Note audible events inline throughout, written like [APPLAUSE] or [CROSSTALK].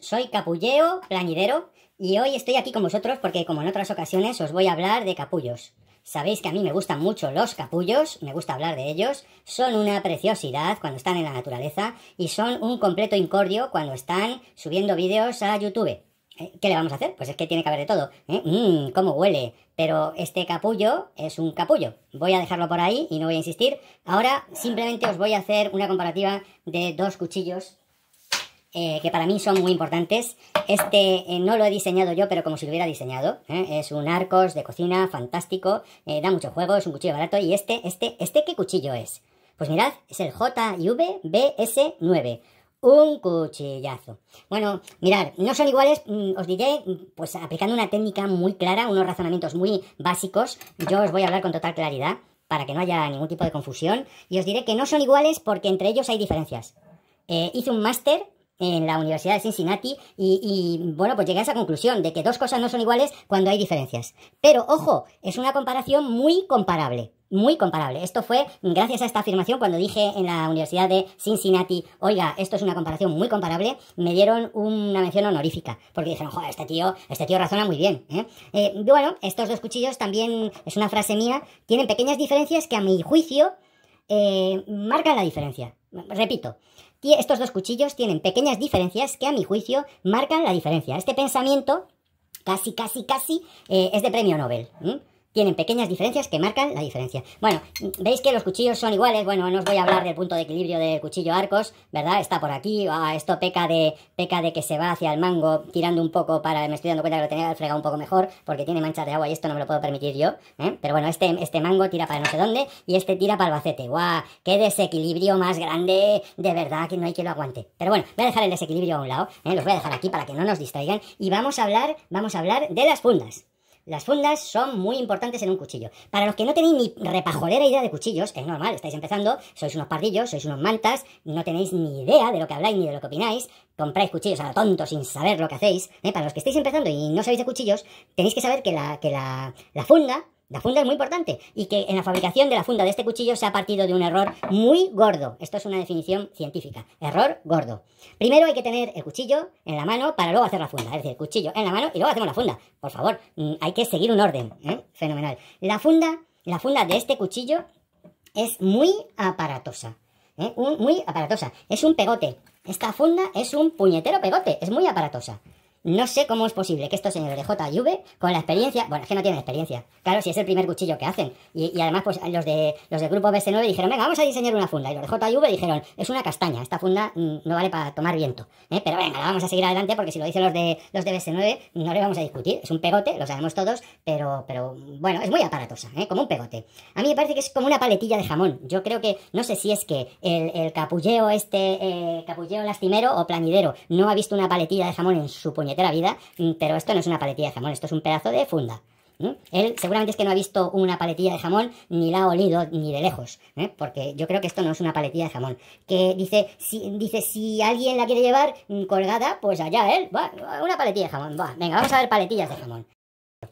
soy Capulleo Plañidero y hoy estoy aquí con vosotros porque como en otras ocasiones os voy a hablar de capullos. Sabéis que a mí me gustan mucho los capullos, me gusta hablar de ellos, son una preciosidad cuando están en la naturaleza y son un completo incordio cuando están subiendo vídeos a YouTube. Eh, ¿Qué le vamos a hacer? Pues es que tiene que haber de todo. Mmm, cómo huele. Pero este capullo es un capullo. Voy a dejarlo por ahí y no voy a insistir. Ahora simplemente os voy a hacer una comparativa de dos cuchillos eh, que para mí son muy importantes. Este eh, no lo he diseñado yo, pero como si lo hubiera diseñado. ¿eh? Es un arcos de cocina fantástico, da mucho juego, es un cuchillo barato. Y este, este, este, ¿qué cuchillo es? Pues mirad, es el jvbs 9 Un cuchillazo. Bueno, mirad, no son iguales, mm, os diré, mm, pues aplicando una técnica muy clara, unos razonamientos muy básicos, yo os voy a hablar con total claridad para que no haya ningún tipo de confusión, y os diré que no son iguales porque entre ellos hay diferencias. hice un máster en la Universidad de Cincinnati y, bueno, pues llegué a esa conclusión de que dos cosas no son iguales cuando hay diferencias. Pero ojo, es una comparación muy comparable. Muy comparable. Esto fue gracias a esta afirmación cuando dije en la Universidad de Cincinnati, oiga, esto es una comparación muy comparable, me dieron una mención honorífica, porque dijeron, joder, este tío, este tío razona muy bien. ¿eh? Eh, bueno, estos dos cuchillos también, es una frase mía, tienen pequeñas diferencias que a mi juicio eh, marcan la diferencia. Repito, estos dos cuchillos tienen pequeñas diferencias que a mi juicio marcan la diferencia. Este pensamiento casi, casi, casi eh, es de premio Nobel tienen pequeñas diferencias que marcan la diferencia. Bueno, veis que los cuchillos son iguales, bueno, no os voy a hablar del punto de equilibrio del cuchillo arcos, ¿verdad? Está por aquí, ah, esto peca de, peca de que se va hacia el mango tirando un poco para... Me estoy dando cuenta que lo tenía fregado un poco mejor porque tiene manchas de agua y esto no me lo puedo permitir yo, ¿eh? Pero bueno, este, este mango tira para no sé dónde y este tira para bacete. ¡Guau! ¡Qué desequilibrio más grande! De verdad que no hay quien lo aguante. Pero bueno, voy a dejar el desequilibrio a un lado, ¿eh? Los voy a dejar aquí para que no nos distraigan y vamos a hablar, vamos a hablar de las fundas. Las fundas son muy importantes en un cuchillo. Para los que no tenéis ni repajolera idea de cuchillos, es normal, estáis empezando, sois unos pardillos, sois unos mantas, no tenéis ni idea de lo que habláis ni de lo que opináis, compráis cuchillos a lo tonto sin saber lo que hacéis. ¿eh? Para los que estáis empezando y no sabéis de cuchillos, tenéis que saber que que la funda la funda es muy importante y que en la fabricación de la funda de este cuchillo se ha partido de un error muy gordo. Esto es una definición científica. Error gordo. Primero hay que tener el cuchillo en la mano para luego hacer la funda. Es decir, el cuchillo en la mano y luego hacemos la funda. Por favor, mm, hay que seguir un orden. ¿eh? Fenomenal. La funda, la funda de este cuchillo es muy aparatosa. ¿eh? muy aparatosa. Es un pegote. Esta funda es un puñetero pegote. Es muy aparatosa. No sé cómo es posible que estos señores de JV, con la experiencia, bueno, es que no tienen experiencia. Claro, si es el primer cuchillo que hacen. Y, además, pues los de los del grupo bs 9 dijeron, venga, vamos a diseñar una funda. Y los de JV dijeron, es una castaña, esta funda mm, no vale para tomar viento. ¿eh? Pero venga, la vamos a seguir adelante porque si lo dicen los de los de 9 no le vamos a discutir. Es un pegote, lo sabemos todos, pero, pero bueno, es muy aparatosa, ¿eh? como un pegote. A mí me parece que es como una paletilla de jamón. Yo creo que, no sé si es que el, capulleo este, eh, capulleo lastimero o planidero no ha visto una paletilla de jamón en su puñal la vida, mm, pero esto no es una paletilla de jamón, esto es un pedazo de funda. Él seguramente es que no ha visto una paletilla de jamón, ni la ha olido, ni de lejos, ¿eh? porque yo creo que esto no es una paletilla de jamón. Que dice, si, dice, si alguien la quiere llevar mm, colgada, pues allá él, va, una paletilla de jamón, venga, vamos a ver paletillas de jamón.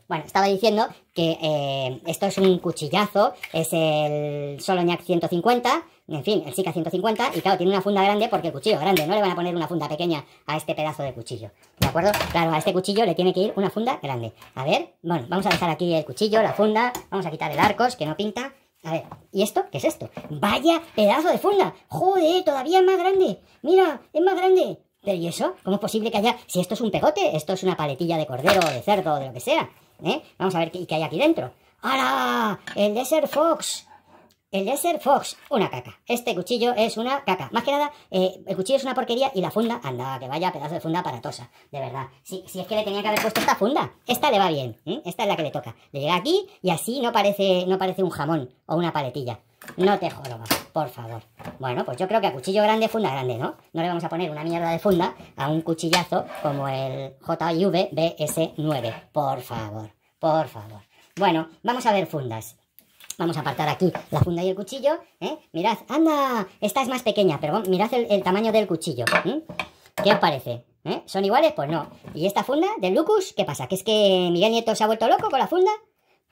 Bueno, estaba diciendo que eh, esto es un cuchillazo, es el Soloñac 150, en fin, el SICA 150, y claro, tiene una funda grande porque el cuchillo grande, no le van a poner una funda pequeña a este pedazo de cuchillo, ¿de acuerdo? Claro, a este cuchillo le tiene que ir una funda grande. A ver, bueno, vamos a dejar aquí el cuchillo, la funda, vamos a quitar el arcos, que no pinta. A ver, ¿y esto? ¿Qué es esto? ¡Vaya pedazo de funda! ¡Joder, todavía es más grande! ¡Mira, es más grande! Pero ¿y eso? ¿Cómo es posible que haya...? Si esto es un pegote, esto es una paletilla de cordero de cerdo de lo que sea, ¿eh? Vamos a ver qué, hay aquí dentro. ¡Hala! ¡El Desert Fox! El Desert Fox, una caca. Este cuchillo es una caca. Más que nada, eh, el cuchillo es una porquería y la funda, anda, que vaya pedazo de funda tosa, De verdad. Si, es que le tenía que haber puesto esta funda. Esta le va bien. ¿eh? Esta es la que le toca. Le llega aquí y así no parece, no parece un jamón o una paletilla. No te jodas, por favor. Bueno, pues yo creo que a cuchillo grande, funda grande, ¿no? No le vamos a poner una mierda de funda a un cuchillazo como el jvbs 9 Por favor, por favor. Bueno, vamos a ver fundas. Vamos a apartar aquí la funda y el cuchillo. ¿eh? Mirad, anda, esta es más pequeña, pero mirad el, tamaño del cuchillo. ¿eh? ¿Qué os parece? ¿Eh? ¿Son iguales? Pues no. ¿Y esta funda de Lucus? ¿Qué pasa? ¿Que es que Miguel Nieto se ha vuelto loco con la funda?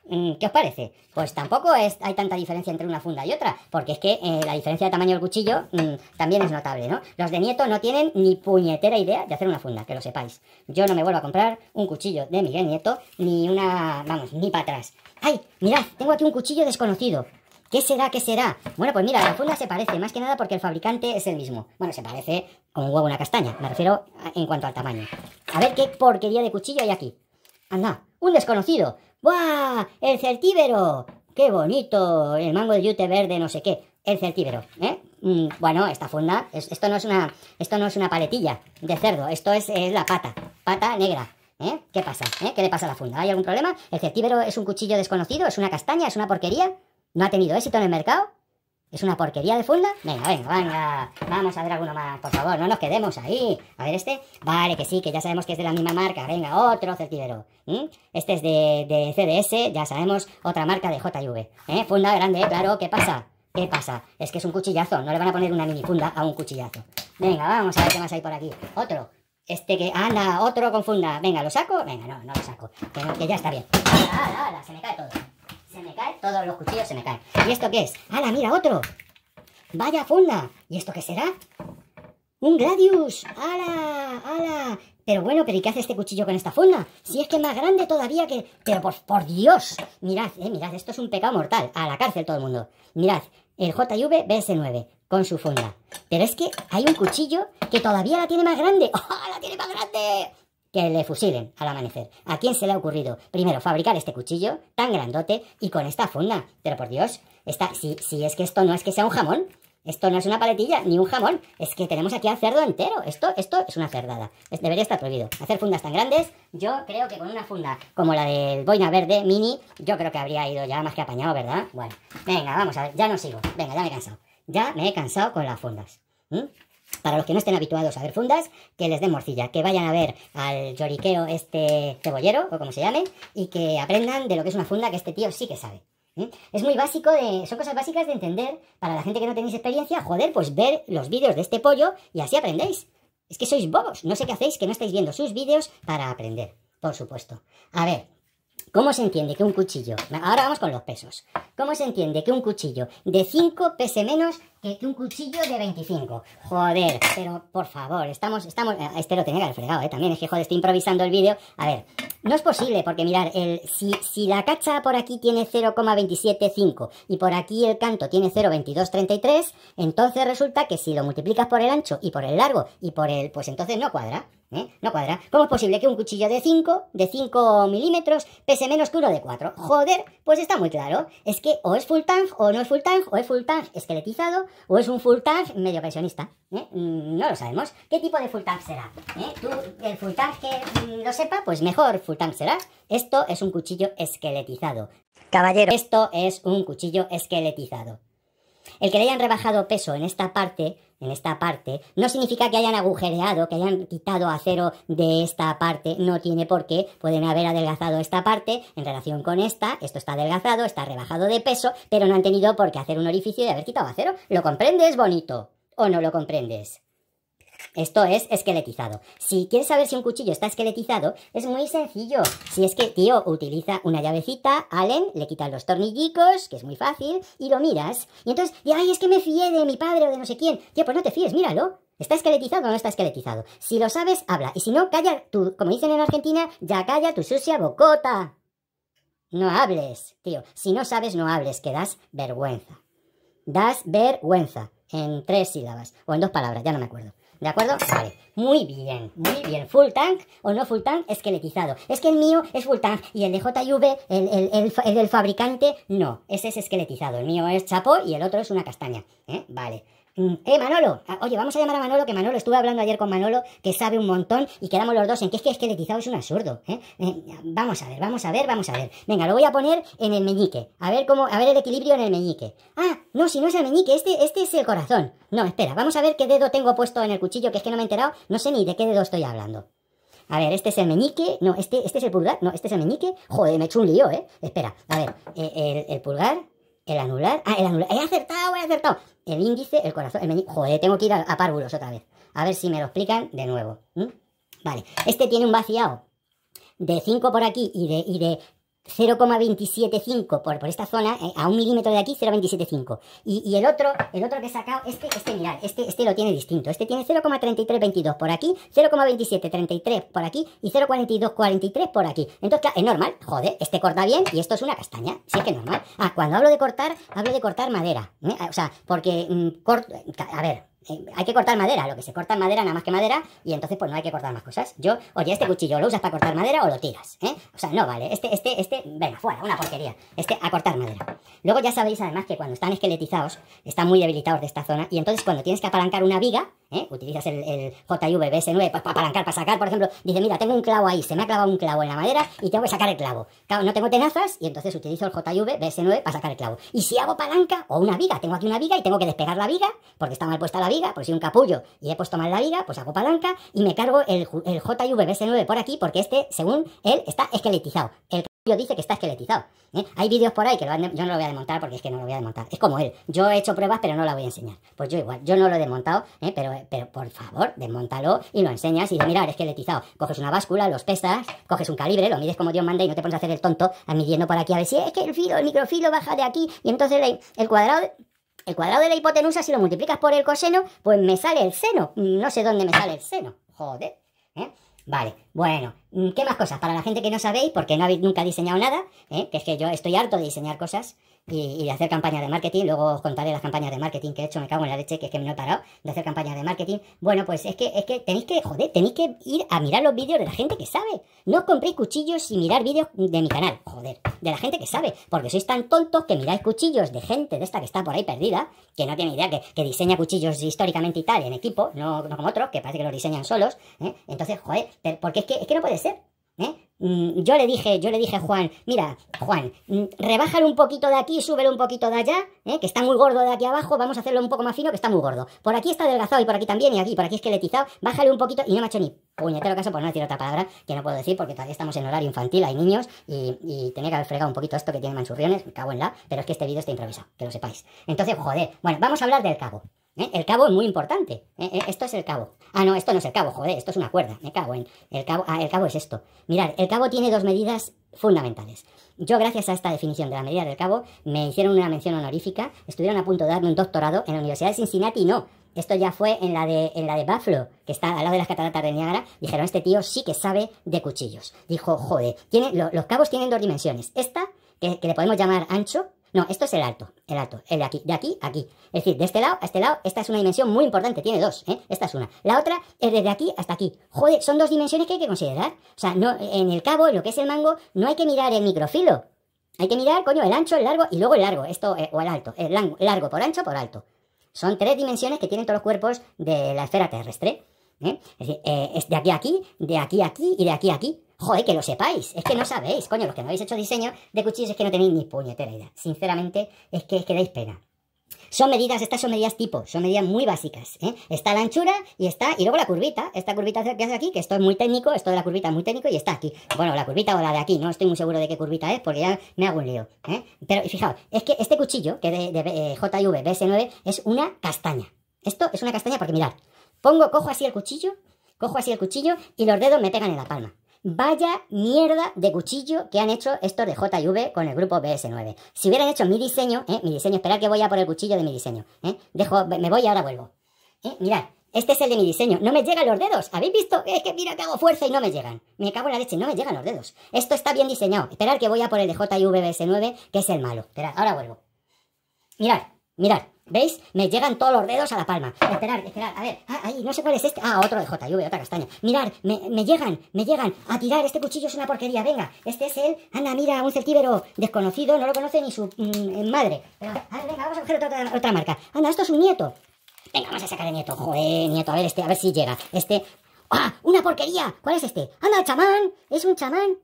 Mm, ¿Qué os parece? Pues tampoco hay tanta diferencia entre una funda y otra, porque es que la diferencia de tamaño del cuchillo mm, también es notable, ¿no? Los de Nieto no tienen ni puñetera idea de hacer una funda, que lo sepáis. Yo no me vuelvo a comprar un cuchillo de Miguel Nieto, ni una, vamos, ni para atrás. ¡Ay! Mirad, tengo aquí un cuchillo desconocido. ¿Qué será? ¿Qué será? Bueno, pues mira, la funda se parece, más que nada porque el fabricante es el mismo. Bueno, se parece como un huevo una castaña, me refiero en cuanto al tamaño. A ver qué porquería de cuchillo hay aquí. Anda, un desconocido. ¡Buah! ¡El celtíbero! ¡Qué bonito! El mango de yute verde, no sé qué. El celtíbero, ¿eh? Mm, bueno, esta funda, esto, no es una, esto no es una paletilla de cerdo, esto es la pata, pata negra. ¿Eh? ¿Qué pasa? ¿Eh? ¿Qué le pasa a la funda? ¿Hay algún problema? ¿El certíbero es un cuchillo desconocido? ¿Es una castaña? ¿Es una porquería? ¿No ha tenido éxito en el mercado? ¿Es una porquería de funda? Venga, venga, venga. Vamos a ver alguno más, por favor. No nos quedemos ahí. A ver este. Vale, que sí, que ya sabemos que es de la misma marca. Venga, otro certíbero ¿Mm? Este es de, CDS, ya sabemos, otra marca de JV. ¿Eh? Funda grande, claro. ¿Qué pasa? ¿Qué pasa? Es que es un cuchillazo. No le van a poner una mini funda a un cuchillazo. Venga, vamos a ver qué más hay por aquí. Otro. Este que, anda, otro con funda. Venga, ¿lo saco? Venga, no, no lo saco. Que, que ya está bien. Ala, ala, se me cae todo. Se me cae, todos los cuchillos se me caen. ¿Y esto qué es? ¡Ala, mira, otro! ¡Vaya funda! ¿Y esto qué será? ¡Un Gladius! ¡Ala, ala! Pero bueno, pero ¿y qué hace este cuchillo con esta funda? Si es que es más grande todavía que... Pero por, Dios, mirad, eh, mirad, esto es un pecado mortal. A la cárcel todo el mundo. Mirad, el JV BS9 con su funda, Pero es que hay un cuchillo que todavía la tiene más grande. [LAUGHS] ¡Oh, la tiene más grande! Que le fusilen al amanecer. ¿A quién se le ha ocurrido primero fabricar este cuchillo tan grandote y con esta funda? Pero por Dios, está. si, si es que esto no es que sea un jamón, esto no es una paletilla ni un jamón, es que tenemos aquí al cerdo entero. Esto, esto es una cerdada. Es, debería estar prohibido. Hacer fundas tan grandes, yo creo que con una funda como la del boina verde mini, yo creo que habría ido ya más que apañado, ¿verdad? Bueno, venga, vamos a ver, ya no sigo. Venga, ya me he cansado. Ya me he cansado con las fundas. Para los que no estén habituados a ver fundas, que les den morcilla, que vayan a ver al lloriqueo este cebollero, o como se llame, y que aprendan de lo que es una funda, que este tío sí que sabe. Es muy básico, de, son cosas básicas de entender para la gente que no tenéis experiencia. Joder, pues ver los vídeos de este pollo y así aprendéis. Es que sois bobos, no sé qué hacéis que no estáis viendo sus vídeos para aprender, por supuesto. A ver, ¿Cómo se entiende que un cuchillo, ahora vamos con los pesos, cómo se entiende que un cuchillo de 5 pese menos que, un cuchillo de 25. Joder, pero por favor, estamos, estamos, eh, este lo tenía que fregado, ¿eh? También es que, joder, estoy improvisando el vídeo. A ver, no es posible, porque mirar, el, si, si la cacha por aquí tiene 0,275 y por aquí el canto tiene 0,2233, entonces resulta que si lo multiplicas por el ancho y por el largo y por el, pues entonces no cuadra. ¿Eh? No cuadra. ¿Cómo es posible que un cuchillo de 5, de 5 milímetros, pese menos que uno de 4? Joder, pues está muy claro. Es que o es full tang o no es full tang o es full tang esqueletizado, o es un full medio ocasionista ¿eh? mm, No lo sabemos. ¿Qué tipo de full será? ¿Eh? Tú, el full que mm, lo sepa, pues mejor full será. Esto es un cuchillo esqueletizado. Caballero. Esto es un cuchillo esqueletizado. El que le hayan rebajado peso en esta parte, en esta parte, no significa que hayan agujereado, que hayan quitado acero de esta parte, no tiene por qué, pueden haber adelgazado esta parte en relación con esta, esto está adelgazado, está rebajado de peso, pero no han tenido por qué hacer un orificio y haber quitado acero. ¿Lo comprendes, bonito? ¿O no lo comprendes? Esto es esqueletizado. Si quieres saber si un cuchillo está esqueletizado, es muy sencillo. Si es que, tío, utiliza una llavecita, Allen, le quitas los tornillicos, que es muy fácil, y lo miras. Y entonces, ay, es que me fíe de mi padre o de no sé quién. Tío, pues no te fíes, míralo. ¿Está esqueletizado o no está esqueletizado? Si lo sabes, habla. Y si no, calla tu, como dicen en Argentina, ya calla tu sucia bocota. No hables, tío. Si no sabes, no hables, que das vergüenza. Das vergüenza. En tres sílabas. O en dos palabras, ya no me acuerdo. ¿De acuerdo? Vale. Muy bien, muy bien. Full tank o no full tank, esqueletizado. Es que el mío es full tank y el de JV, el, el, el, del fabricante, no. Ese es esqueletizado. El mío es chapo y el otro es una castaña. ¿Eh? Vale. Eh, Manolo, ah, oye, vamos a llamar a Manolo, que Manolo, estuve hablando ayer con Manolo, que sabe un montón, y quedamos los dos en que es que es que quizá es un absurdo, ¿eh? ¿eh? Vamos a ver, vamos a ver, vamos a ver. Venga, lo voy a poner en el meñique, a ver cómo, a ver el equilibrio en el meñique. Ah, no, si no es el meñique, este, este es el corazón. No, espera, vamos a ver qué dedo tengo puesto en el cuchillo, que es que no me he enterado, no sé ni de qué dedo estoy hablando. A ver, este es el meñique. No, este, este es el pulgar. No, este es el meñique. Joder, me he hecho un lío, ¿eh? Espera, a ver, eh, el pulgar, el anular. Ah, el anular. He acertado, he acertado. El índice, el corazón, el Joder, tengo que ir a, párvulos otra vez. A ver si me lo explican de nuevo. Vale. Este tiene un vaciado de 5 por aquí y de, y de 0,275 por, esta zona, eh, a un milímetro de aquí, 0,275. Y, y, el otro, el otro que he sacado, este, este, mirad, este, este lo tiene distinto. Este tiene 0,3322 por aquí, 0,2733 por aquí y 0,4243 por aquí. Entonces, claro, es normal, joder, este corta bien y esto es una castaña, sí que es normal. Ah, cuando hablo de cortar, hablo de cortar madera. ¿eh? O sea, porque, mm, a ver, hay que cortar madera, lo que se corta en madera, nada más que madera, y entonces pues no hay que cortar más cosas. Yo, oye, este cuchillo lo usas para cortar madera o lo tiras, ¿eh? O sea, no vale, este, este, este, venga, fuera, una porquería, este a cortar madera. Luego ya sabéis además que cuando están esqueletizados, están muy debilitados de esta zona, y entonces cuando tienes que apalancar una viga, ¿eh? utilizas el, el bs 9 para apalancar, para sacar, por ejemplo, dice, mira, tengo un clavo ahí, se me ha clavado un clavo en la madera y tengo que sacar el clavo. no tengo tenazas y entonces utilizo el bs 9 para sacar el clavo. Y si hago palanca o una viga, tengo aquí una viga y tengo que despegar la viga, porque está mal puesta la viga, por pues un capullo y he puesto mal la viga, pues hago palanca y me cargo el, el JVBS9 por aquí porque este, según él, está esqueletizado. El capullo dice que está esqueletizado. ¿eh? Hay vídeos por ahí que yo no lo voy a desmontar porque es que no lo voy a desmontar. Es como él. Yo he hecho pruebas pero no la voy a enseñar. Pues yo igual, yo no lo he desmontado, ¿eh? pero, pero por favor, desmontalo y lo enseñas y de mirar, esqueletizado. Coges una báscula, los pesas, coges un calibre, lo mides como Dios manda y no te pones a hacer el tonto midiendo por aquí a ver si es que el filo, el microfilo baja de aquí y entonces el, cuadrado el cuadrado de la hipotenusa, si lo multiplicas por el coseno, pues me sale el seno. Mm, no sé dónde me sale el seno. Joder. ¿eh? Vale, bueno, mm, ¿qué más cosas? Para la gente que no sabéis, porque no habéis nunca diseñado nada, ¿eh? que es que yo estoy harto de diseñar cosas, y, de hacer campañas de marketing. Luego os contaré las campañas de marketing que he hecho, me cago en la leche, que es que no he parado de hacer campañas de marketing. Bueno, pues es que, es que tenéis que, joder, tenéis que ir a mirar los vídeos de la gente que sabe. No compréis cuchillos y mirar vídeos de mi canal, joder, de la gente que sabe, porque sois tan tontos que miráis cuchillos de gente de esta que está por ahí perdida, que no tiene idea, que, que diseña cuchillos históricamente y tal, en equipo, no, como otros, que parece que los diseñan solos. ¿eh? Entonces, joder, porque es que, es que no puede ser. ¿Eh? Mm, yo le dije, yo le dije a Juan, mira, Juan, mm, rebájale un poquito de aquí, súbele un poquito de allá, ¿eh? que está muy gordo de aquí abajo, vamos a hacerlo un poco más fino, que está muy gordo. Por aquí está adelgazado y por aquí también, y aquí, por aquí esqueletizado, bájale un poquito, y no me ha hecho ni puñetero caso, por no decir otra palabra que no puedo decir, porque todavía estamos en horario infantil, hay niños, y, tenía que haber fregado un poquito esto que tiene manchurriones, cago en la, pero es que este vídeo está improvisado, que lo sepáis. Entonces, joder, bueno, vamos a hablar del cabo. ¿Eh? El cabo es muy importante. ¿Eh? Eh, esto es el cabo. Ah, no, esto no es el cabo, joder, esto es una cuerda. Me cago en. El cabo, ah, el cabo es esto. Mirad, el cabo tiene dos medidas fundamentales. Yo, gracias a esta definición de la medida del cabo, me hicieron una mención honorífica, estuvieron a punto de darme un doctorado en la Universidad de Cincinnati no. Esto ya fue en la de, en la de Buffalo, que está al lado de las cataratas de Niágara. Dijeron, este tío sí que sabe de cuchillos. Dijo, joder, los cabos tienen dos dimensiones. Esta, que le podemos llamar ancho, no, esto es el alto el alto, el de aquí, de aquí a aquí. Es decir, de este lado a este lado, esta es una dimensión muy importante, tiene dos, ¿eh? Esta es una. La otra es desde aquí hasta aquí. Joder, son dos dimensiones que hay que considerar. O sea, no, en el cabo, lo que es el mango, no hay que mirar el microfilo. Hay que mirar, coño, el ancho, el largo y luego el largo, esto, eh, o el alto, el largo, por ancho por alto. Son tres dimensiones que tienen todos los cuerpos de la esfera terrestre. ¿eh? Es decir, eh, es de aquí a aquí, de aquí a aquí y de aquí a aquí. Joder, que lo sepáis. Es que no sabéis, coño. Los que no habéis hecho diseño de cuchillos es que no tenéis ni puñetera idea. Sinceramente, es que, es que dais pena. Son medidas, estas son medidas tipo, son medidas muy básicas. ¿eh? Está la anchura y está, y luego la curvita, esta curvita que hace aquí, que esto es muy técnico, esto de la curvita es muy técnico y está aquí. Bueno, la curvita o la de aquí, no estoy muy seguro de qué curvita es porque ya me hago un lío. ¿eh? Pero fijaos, es que este cuchillo, que de, de eh, JV BS9, es una castaña. Esto es una castaña porque mirad, pongo, cojo así el cuchillo, cojo así el cuchillo y los dedos me pegan en la palma. Vaya mierda de cuchillo que han hecho estos de JV con el grupo BS9. Si hubieran hecho mi diseño, eh, mi diseño, esperad que voy a por el cuchillo de mi diseño. ¿eh? dejo, me voy y ahora vuelvo. Mira, ¿Eh? mirad, este es el de mi diseño. No me llegan los dedos. ¿Habéis visto? Es que mira que hago fuerza y no me llegan. Me cago en la leche, no me llegan los dedos. Esto está bien diseñado. Esperar que voy a por el de JV BS9, que es el malo. Esperad, ahora vuelvo. Mirad, mirad. ¿Veis? Me llegan todos los dedos a la palma. Esperar, esperar, a ver. Ah, ahí, no sé cuál es este. Ah, otro de JV, otra castaña. Mirad, me, llegan, me llegan. A tirar, este cuchillo es una porquería. Venga, este es él. Anda, mira, un celtíbero desconocido, no lo conoce ni su mm, eh, madre. venga, vamos a coger otra, otra marca. Anda, esto es un nieto. Venga, vamos a sacar el nieto. Joder, nieto, a ver este, a ver si llega. Este. ¡Ah! ¡Una porquería! ¿Cuál es este? ¡Anda, chamán! Es un chamán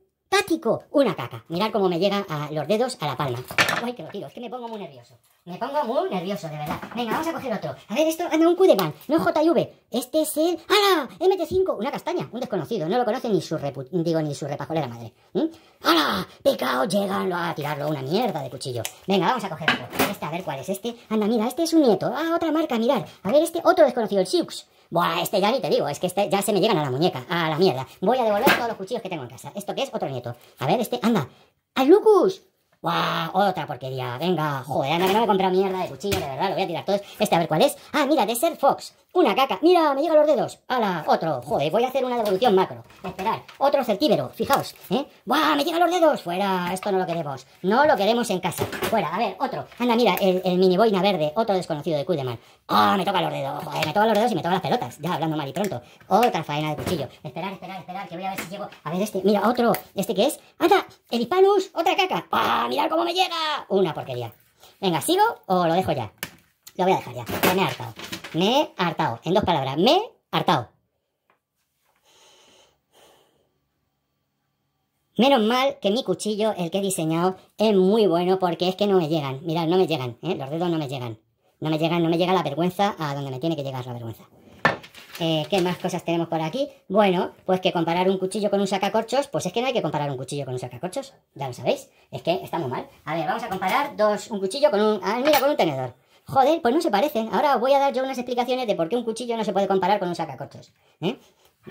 una caca. Mirad cómo me llega a los dedos a la palma. Ay, que lo tiro, es que me pongo muy nervioso. Me pongo muy nervioso, de verdad. Venga, vamos a coger otro. A ver, esto, anda un Kudeman, no JV. Este es el... ¡Hala! MT5, una castaña, un desconocido. No lo conoce ni su repu... digo, ni su repajolera madre. ¿Mm? ¡Hala! Picao, llegan a tirarlo, una mierda de cuchillo. Venga, vamos a coger otro. Este, a ver cuál es este. Anda, mira, este es un nieto. Ah, otra marca, mirad. A ver, este, otro desconocido, el Siux. Buah, este ya ni te digo, es que este ya se me llegan a la muñeca, a la mierda. Voy a devolver todos los cuchillos que tengo en casa. ¿Esto qué es? Otro nieto. A ver, este, anda. ¡Al Lucus! ¡Guau! otra porquería. Venga, joder, no me he comprado mierda de cuchillo, de verdad, lo voy a tirar todos. Este, a ver cuál es. Ah, mira, Desert Fox. Una caca. Mira, me llegan los dedos. ¡Hala! otro. Joder, voy a hacer una devolución macro. Esperar. Otro certíbero! Fijaos, ¿eh? ¡Buah, me llegan los dedos! Fuera, esto no lo queremos. No lo queremos en casa. Fuera, a ver, otro. Anda, mira, el, mini boina verde. Otro desconocido de Cudeman. ¡Ah, me toca los dedos! Joder, me toca los dedos y me toca las pelotas. Ya, hablando mal y pronto. Otra faena de cuchillo. Esperar, esperar, esperar, que voy a ver si llego. A ver este. Mira, otro. ¿Este qué es? ¡Anda! El Hispanus. Otra caca. ¡Ah, mirad cómo me llega! Una porquería. Venga, ¿sigo o lo dejo ya? Lo voy a dejar ya. Ya me he hartado. Me he hartado. En dos palabras, me he hartado. Menos mal que mi cuchillo, el que he diseñado, es muy bueno porque es que no me llegan. Mirad, no me llegan, ¿eh? los dedos no me llegan. No me llegan, no me llega la vergüenza a donde me tiene que llegar la vergüenza. Eh, ¿Qué más cosas tenemos por aquí? Bueno, pues que comparar un cuchillo con un sacacorchos, pues es que no hay que comparar un cuchillo con un sacacorchos, ya lo sabéis, es que estamos mal. A ver, vamos a comparar dos, un cuchillo con un... Ah, mira, con un tenedor. Joder, pues no se parecen. Ahora os voy a dar yo unas explicaciones de por qué un cuchillo no se puede comparar con un sacacorchos. ¿eh?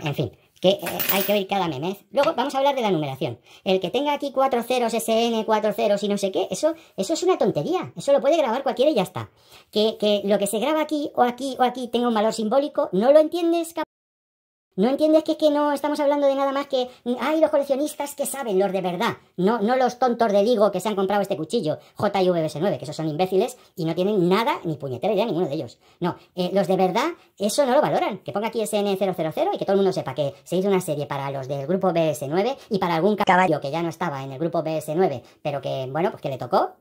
En fin, que eh, hay que oír cada memez. ¿eh? Luego vamos a hablar de la numeración. El que tenga aquí cuatro ceros, SN, cuatro ceros y no sé qué, eso, eso es una tontería. Eso lo puede grabar cualquiera y ya está. Que, lo que se graba aquí o aquí o aquí tenga un valor simbólico, no lo entiendes, no entiendes que que no estamos hablando de nada más que hay los coleccionistas que saben, los de verdad, no, no los tontos de digo que se han comprado este cuchillo JVBS9, que esos son imbéciles y no tienen nada ni puñetera idea ninguno de ellos. No, eh, los de verdad eso no lo valoran. Que ponga aquí SN000 y que todo el mundo sepa que se hizo una serie para los del grupo BS9 y para algún caballo que ya no estaba en el grupo BS9, pero que bueno, pues que le tocó,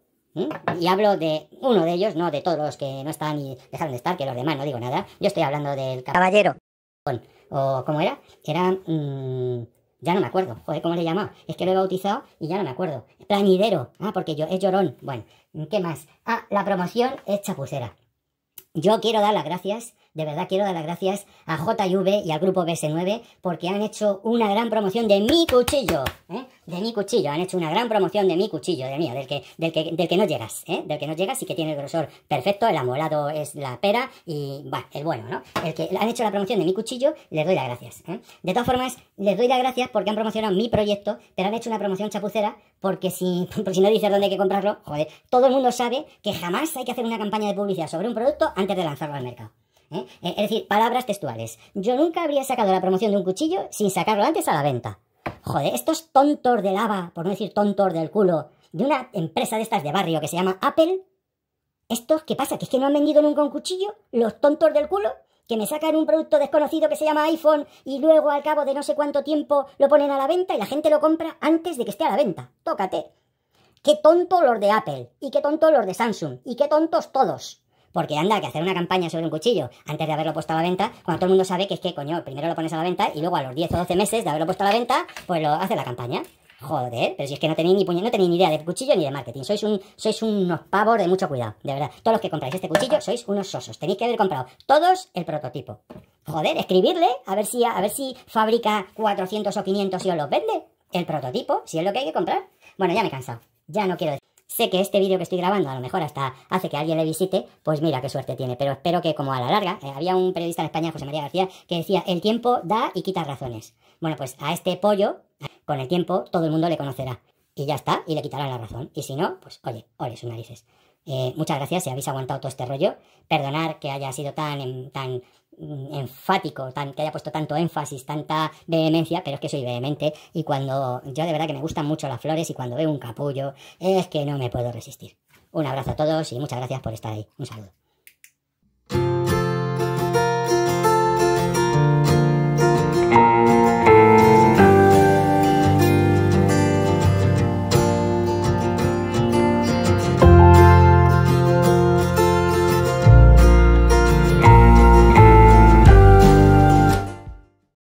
y hablo de uno de ellos, no de todos los que no están y dejaron de estar, que los demás no digo nada. Yo estoy hablando del caballero o cómo era, era... Mm, ya no me acuerdo, joder, ¿cómo le llamaba? Es que lo he bautizado y ya no me acuerdo. Planidero. ah, porque yo es llorón. Bueno, ¿qué más? Ah, la promoción es chapucera. Yo quiero dar las gracias de verdad quiero dar las gracias a JV y al grupo BS9 porque han hecho una gran promoción de mi cuchillo, ¿eh? de mi cuchillo, han hecho una gran promoción de mi cuchillo, de del que, no llegas, ¿eh? del que no llegas y que tiene el grosor perfecto, el amolado es la pera y el bueno, ¿no? El que han hecho la promoción de mi cuchillo, les doy las gracias. ¿eh? De todas formas, les doy las gracias porque han promocionado mi proyecto, pero han hecho una promoción chapucera porque si, [LAUGHS] porque si no dices dónde hay que comprarlo, joder, todo el mundo sabe que jamás hay que hacer una campaña de publicidad sobre un producto antes de lanzarlo al mercado. ¿eh? Es decir, palabras textuales. Yo nunca habría sacado la promoción de un cuchillo sin sacarlo antes a la venta. Joder, estos tontos de lava, por no decir tontos del culo, de una empresa de estas de barrio que se llama Apple, ¿estos qué pasa? ¿Que es que no han vendido nunca un cuchillo? ¿Los tontos del culo? ¿Que me sacan un producto desconocido que se llama iPhone y luego al cabo de no sé cuánto tiempo lo ponen a la venta y la gente lo compra antes de que esté a la venta? Tócate. Qué tonto los de Apple y qué tonto los de Samsung y qué tontos todos. Porque anda, que hacer una campaña sobre un cuchillo antes de haberlo puesto a la venta, cuando todo el mundo sabe que es que, coño, primero lo pones a la venta y luego a los 10 o 12 meses de haberlo puesto a la venta, pues lo hace la campaña. Joder, pero si es que no tenéis ni no tenéis ni idea de cuchillo ni de marketing. Sois, un, sois unos pavos de mucho cuidado, de verdad. Todos los que compráis este cuchillo [LAUGHS] sois unos sosos. Tenéis que haber comprado todos el prototipo. Joder, escribirle a ver si, a ver si fabrica 400 o 500 y os los vende. El prototipo, si es lo que hay que comprar. Bueno, ya me he cansado. Ya no quiero decir. Sé que este vídeo que estoy grabando a lo mejor hasta hace que alguien le visite, pues mira qué suerte tiene, pero espero que como a la larga, eh, había un periodista en España, José María García, que decía, el tiempo da y quita razones. Bueno, pues a este pollo, con el tiempo, todo el mundo le conocerá. Y ya está, y le quitarán la razón. Y si no, pues oye, oye sus narices. Eh, muchas gracias si habéis aguantado todo este rollo. Perdonar que haya sido tan, em, tan enfático, tan, que haya puesto tanto énfasis, tanta vehemencia, pero es que soy vehemente y cuando yo de verdad que me gustan mucho las flores y cuando veo un capullo, es que no me puedo resistir. Un abrazo a todos y muchas gracias por estar ahí. Un saludo.